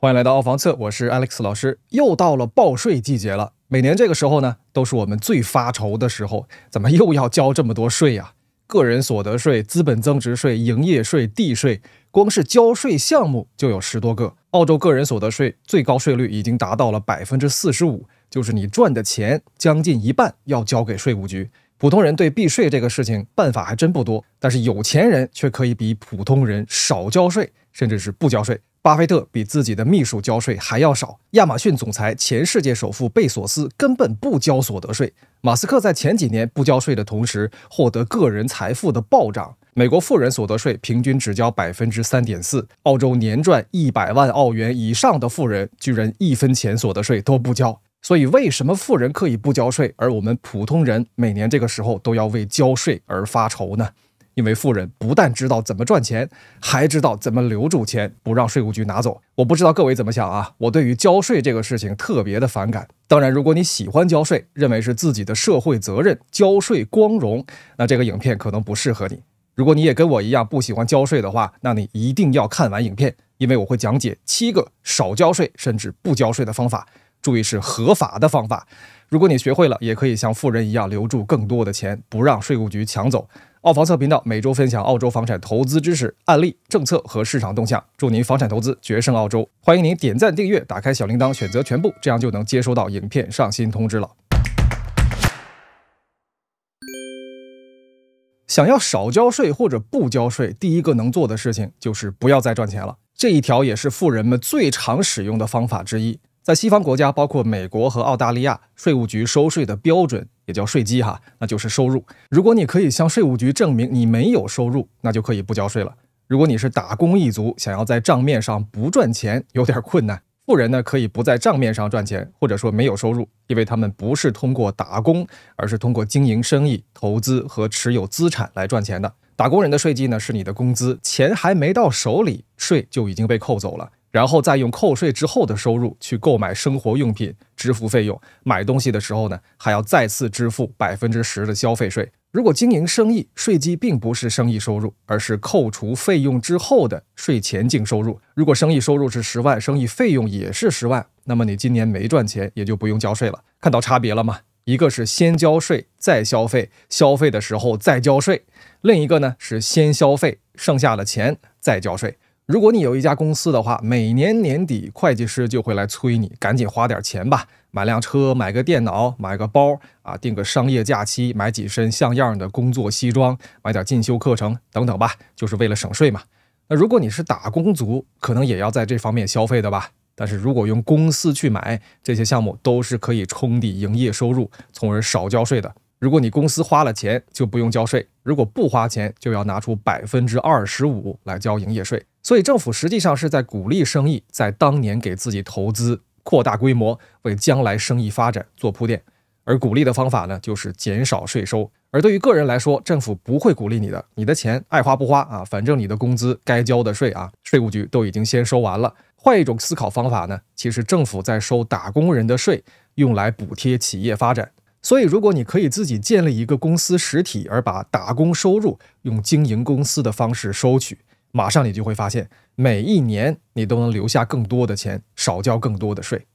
欢迎来到澳房测，我是 Alex 老师。又到了报税季节了，每年这个时候呢，都是我们最发愁的时候。怎么又要交这么多税呀？个人所得税、资本增值税、营业税、地税，光是交税项目就有十多个。澳洲个人所得税最高税率已经达到了百分之四十五，就是你赚的钱将近一半要交给税务局。普通人对避税这个事情办法还真不多，但是有钱人却可以比普通人少交税，甚至是不交税。巴菲特比自己的秘书交税还要少，亚马逊总裁、前世界首富贝索斯根本不交所得税。马斯克在前几年不交税的同时，获得个人财富的暴涨。美国富人所得税平均只交百分之三点四，澳洲年赚一百万澳元以上的富人居然一分钱所得税都不交。所以，为什么富人可以不交税，而我们普通人每年这个时候都要为交税而发愁呢？因为富人不但知道怎么赚钱，还知道怎么留住钱，不让税务局拿走。我不知道各位怎么想啊？我对于交税这个事情特别的反感。当然，如果你喜欢交税，认为是自己的社会责任，交税光荣，那这个影片可能不适合你。如果你也跟我一样不喜欢交税的话，那你一定要看完影片，因为我会讲解七个少交税甚至不交税的方法。注意是合法的方法。如果你学会了，也可以像富人一样留住更多的钱，不让税务局抢走。澳房策频道每周分享澳洲房产投资知识、案例、政策和市场动向，祝您房产投资决胜澳洲！欢迎您点赞、订阅、打开小铃铛，选择全部，这样就能接收到影片上新通知了。想要少交税或者不交税，第一个能做的事情就是不要再赚钱了。这一条也是富人们最常使用的方法之一。在西方国家，包括美国和澳大利亚，税务局收税的标准也叫税基哈，那就是收入。如果你可以向税务局证明你没有收入，那就可以不交税了。如果你是打工一族，想要在账面上不赚钱，有点困难。富人呢，可以不在账面上赚钱，或者说没有收入，因为他们不是通过打工，而是通过经营生意、投资和持有资产来赚钱的。打工人的税基呢，是你的工资，钱还没到手里，税就已经被扣走了。然后再用扣税之后的收入去购买生活用品、支付费用。买东西的时候呢，还要再次支付百分之十的消费税。如果经营生意，税基并不是生意收入，而是扣除费用之后的税前净收入。如果生意收入是十万，生意费用也是十万，那么你今年没赚钱，也就不用交税了。看到差别了吗？一个是先交税再消费，消费的时候再交税；另一个呢是先消费，剩下的钱再交税。如果你有一家公司的话，每年年底会计师就会来催你，赶紧花点钱吧，买辆车、买个电脑、买个包啊，订个商业假期，买几身像样的工作西装，买点进修课程等等吧，就是为了省税嘛。那如果你是打工族，可能也要在这方面消费的吧。但是如果用公司去买这些项目，都是可以冲抵营业收入，从而少交税的。如果你公司花了钱，就不用交税；如果不花钱，就要拿出百分之二十五来交营业税。所以政府实际上是在鼓励生意在当年给自己投资扩大规模，为将来生意发展做铺垫。而鼓励的方法呢，就是减少税收。而对于个人来说，政府不会鼓励你的，你的钱爱花不花啊，反正你的工资该交的税啊，税务局都已经先收完了。换一种思考方法呢，其实政府在收打工人的税，用来补贴企业发展。所以如果你可以自己建立一个公司实体，而把打工收入用经营公司的方式收取。马上你就会发现，每一年你都能留下更多的钱，少交更多的税。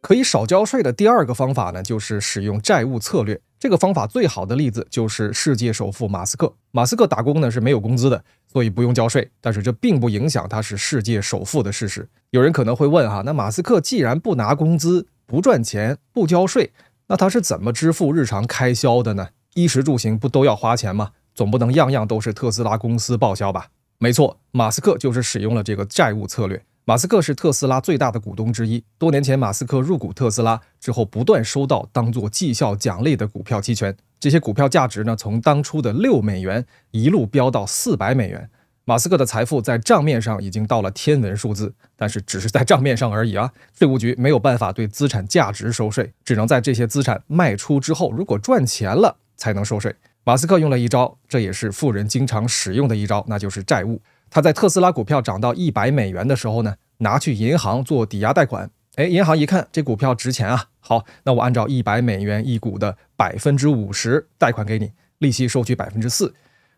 可以少交税的第二个方法呢，就是使用债务策略。这个方法最好的例子就是世界首富马斯克。马斯克打工呢是没有工资的，所以不用交税。但是这并不影响他是世界首富的事实。有人可能会问哈，那马斯克既然不拿工资、不赚钱、不交税，那他是怎么支付日常开销的呢？衣食住行不都要花钱吗？总不能样样都是特斯拉公司报销吧？没错，马斯克就是使用了这个债务策略。马斯克是特斯拉最大的股东之一，多年前马斯克入股特斯拉之后，不断收到当做绩效奖励的股票期权。这些股票价值呢，从当初的六美元一路飙到四百美元。马斯克的财富在账面上已经到了天文数字，但是只是在账面上而已啊！税务局没有办法对资产价值收税，只能在这些资产卖出之后，如果赚钱了才能收税。马斯克用了一招，这也是富人经常使用的一招，那就是债务。他在特斯拉股票涨到一百美元的时候呢，拿去银行做抵押贷款。哎，银行一看这股票值钱啊，好，那我按照一百美元一股的百分之五十贷款给你，利息收取百分之四。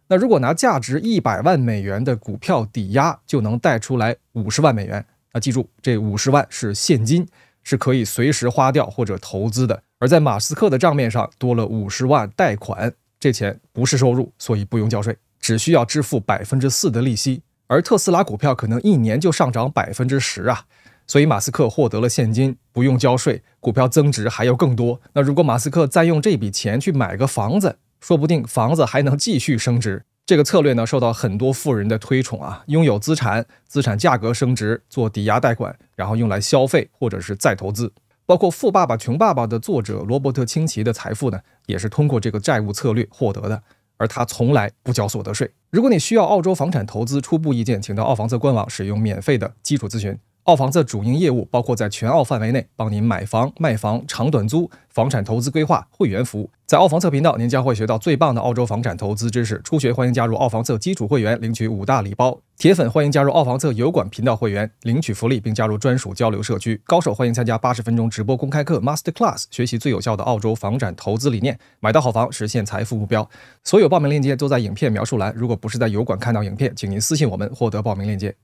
那如果拿价值一百万美元的股票抵押，就能贷出来五十万美元。那记住，这五十万是现金，是可以随时花掉或者投资的。而在马斯克的账面上多了五十万贷款。这钱不是收入，所以不用交税，只需要支付百分之四的利息。而特斯拉股票可能一年就上涨百分之十啊，所以马斯克获得了现金，不用交税，股票增值还要更多。那如果马斯克再用这笔钱去买个房子，说不定房子还能继续升值。这个策略呢，受到很多富人的推崇啊，拥有资产，资产价格升值，做抵押贷款，然后用来消费或者是再投资。包括《富爸爸穷爸爸》的作者罗伯特清崎的财富呢，也是通过这个债务策略获得的，而他从来不交所得税。如果你需要澳洲房产投资初步意见，请到澳房子官网使用免费的基础咨询。澳房策主营业务包括在全澳范围内帮您买房、卖房、长短租、房产投资规划、会员服务。在澳房策频道，您将会学到最棒的澳洲房产投资知识。初学欢迎加入澳房策基础会员，领取五大礼包；铁粉欢迎加入澳房策油管频道会员，领取福利并加入专属交流社区。高手欢迎参加八十分钟直播公开课 Master Class，学习最有效的澳洲房产投资理念，买到好房，实现财富目标。所有报名链接都在影片描述栏。如果不是在油管看到影片，请您私信我们获得报名链接。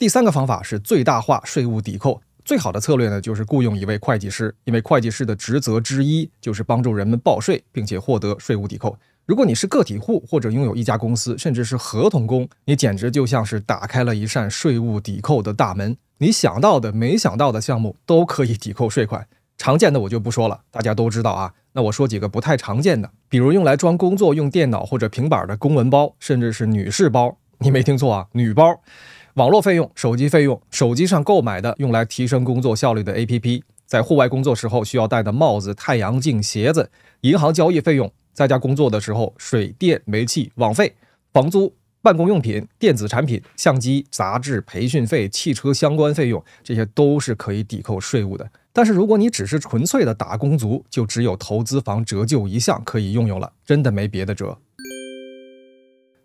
第三个方法是最大化税务抵扣。最好的策略呢，就是雇佣一位会计师，因为会计师的职责之一就是帮助人们报税，并且获得税务抵扣。如果你是个体户或者拥有一家公司，甚至是合同工，你简直就像是打开了一扇税务抵扣的大门。你想到的、没想到的项目都可以抵扣税款。常见的我就不说了，大家都知道啊。那我说几个不太常见的，比如用来装工作用电脑或者平板的公文包，甚至是女士包。你没听错啊，女包。网络费用、手机费用、手机上购买的用来提升工作效率的 APP，在户外工作时候需要戴的帽子、太阳镜、鞋子，银行交易费用，在家工作的时候水电煤气网费、房租、办公用品、电子产品、相机、杂志、培训费、汽车相关费用，这些都是可以抵扣税务的。但是如果你只是纯粹的打工族，就只有投资房折旧一项可以用用了，真的没别的折。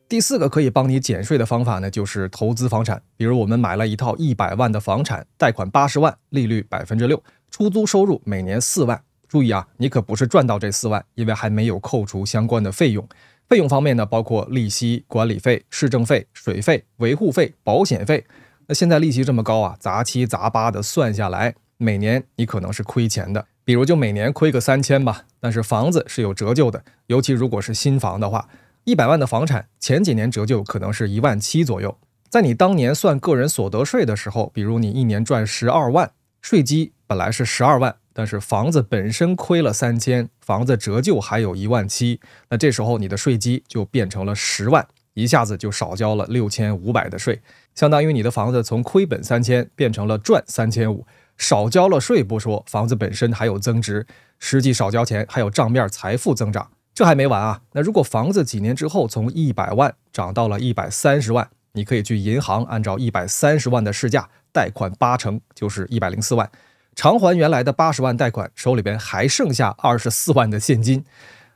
第四个可以帮你减税的方法呢，就是投资房产。比如我们买了一套一百万的房产，贷款八十万，利率百分之六，出租收入每年四万。注意啊，你可不是赚到这四万，因为还没有扣除相关的费用。费用方面呢，包括利息、管理费、市政费、水费、维护费、保险费。那现在利息这么高啊，杂七杂八的算下来，每年你可能是亏钱的。比如就每年亏个三千吧。但是房子是有折旧的，尤其如果是新房的话。一百万的房产，前几年折旧可能是一万七左右。在你当年算个人所得税的时候，比如你一年赚十二万，税基本来是十二万，但是房子本身亏了三千，房子折旧还有一万七，那这时候你的税基就变成了十万，一下子就少交了六千五百的税。相当于你的房子从亏本三千变成了赚三千五，少交了税不说，房子本身还有增值，实际少交钱还有账面财富增长。这还没完啊！那如果房子几年之后从一百万涨到了一百三十万，你可以去银行按照一百三十万的市价贷款八成，就是一百零四万，偿还原来的八十万贷款，手里边还剩下二十四万的现金。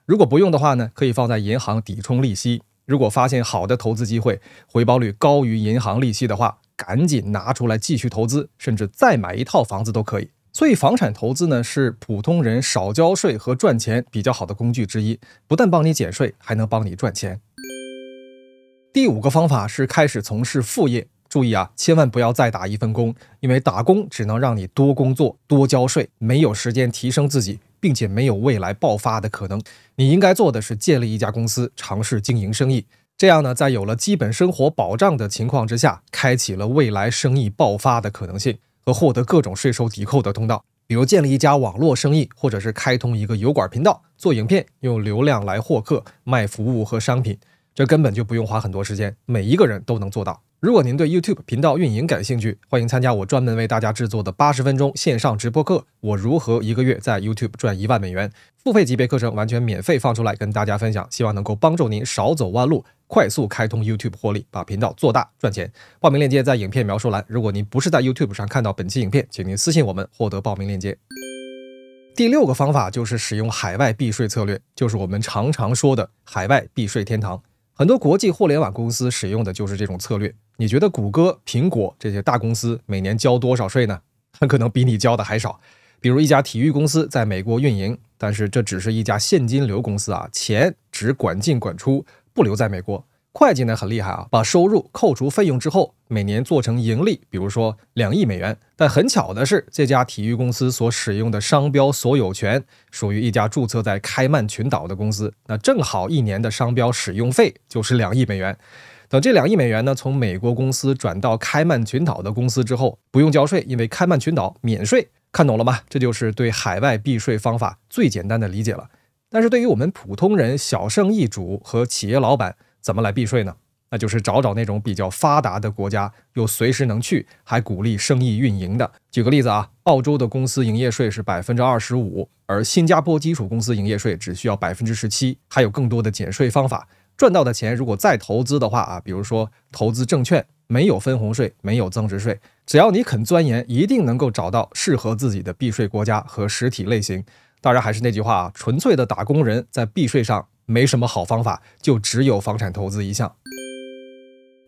如果不用的话呢，可以放在银行抵充利息。如果发现好的投资机会，回报率高于银行利息的话，赶紧拿出来继续投资，甚至再买一套房子都可以。所以，房产投资呢是普通人少交税和赚钱比较好的工具之一，不但帮你减税，还能帮你赚钱。第五个方法是开始从事副业，注意啊，千万不要再打一份工，因为打工只能让你多工作、多交税，没有时间提升自己，并且没有未来爆发的可能。你应该做的是建立一家公司，尝试经营生意，这样呢，在有了基本生活保障的情况之下，开启了未来生意爆发的可能性。和获得各种税收抵扣的通道，比如建立一家网络生意，或者是开通一个油管频道，做影片，用流量来获客，卖服务和商品，这根本就不用花很多时间，每一个人都能做到。如果您对 YouTube 频道运营感兴趣，欢迎参加我专门为大家制作的八十分钟线上直播课《我如何一个月在 YouTube 赚一万美元》。付费级别课程完全免费放出来跟大家分享，希望能够帮助您少走弯路，快速开通 YouTube 获利，把频道做大赚钱。报名链接在影片描述栏。如果您不是在 YouTube 上看到本期影片，请您私信我们获得报名链接。第六个方法就是使用海外避税策略，就是我们常常说的海外避税天堂。很多国际互联网公司使用的就是这种策略。你觉得谷歌、苹果这些大公司每年交多少税呢？很可能比你交的还少。比如一家体育公司在美国运营，但是这只是一家现金流公司啊，钱只管进管出，不留在美国。会计呢很厉害啊，把收入扣除费用之后，每年做成盈利，比如说两亿美元。但很巧的是，这家体育公司所使用的商标所有权属于一家注册在开曼群岛的公司，那正好一年的商标使用费就是两亿美元。等这两亿美元呢，从美国公司转到开曼群岛的公司之后，不用交税，因为开曼群岛免税。看懂了吗？这就是对海外避税方法最简单的理解了。但是对于我们普通人、小生意主和企业老板，怎么来避税呢？那就是找找那种比较发达的国家，又随时能去，还鼓励生意运营的。举个例子啊，澳洲的公司营业税是百分之二十五，而新加坡基础公司营业税只需要百分之十七。还有更多的减税方法，赚到的钱如果再投资的话啊，比如说投资证券，没有分红税，没有增值税。只要你肯钻研，一定能够找到适合自己的避税国家和实体类型。当然还是那句话啊，纯粹的打工人在避税上。没什么好方法，就只有房产投资一项。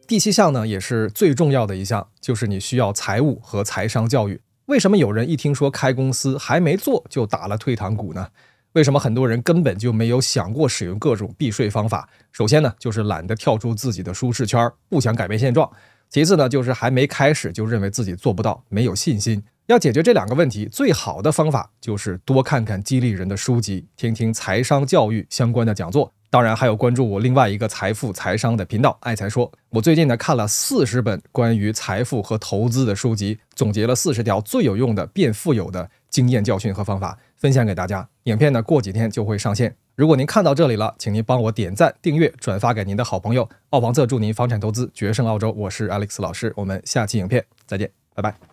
第七项呢，也是最重要的一项，就是你需要财务和财商教育。为什么有人一听说开公司还没做就打了退堂鼓呢？为什么很多人根本就没有想过使用各种避税方法？首先呢，就是懒得跳出自己的舒适圈，不想改变现状；其次呢，就是还没开始就认为自己做不到，没有信心。要解决这两个问题，最好的方法就是多看看激励人的书籍，听听财商教育相关的讲座。当然，还有关注我另外一个财富财商的频道“爱财说”。我最近呢看了四十本关于财富和投资的书籍，总结了四十条最有用的变富有的经验教训和方法，分享给大家。影片呢过几天就会上线。如果您看到这里了，请您帮我点赞、订阅、转发给您的好朋友。澳房策祝您房产投资决胜澳洲。我是 Alex 老师，我们下期影片再见，拜拜。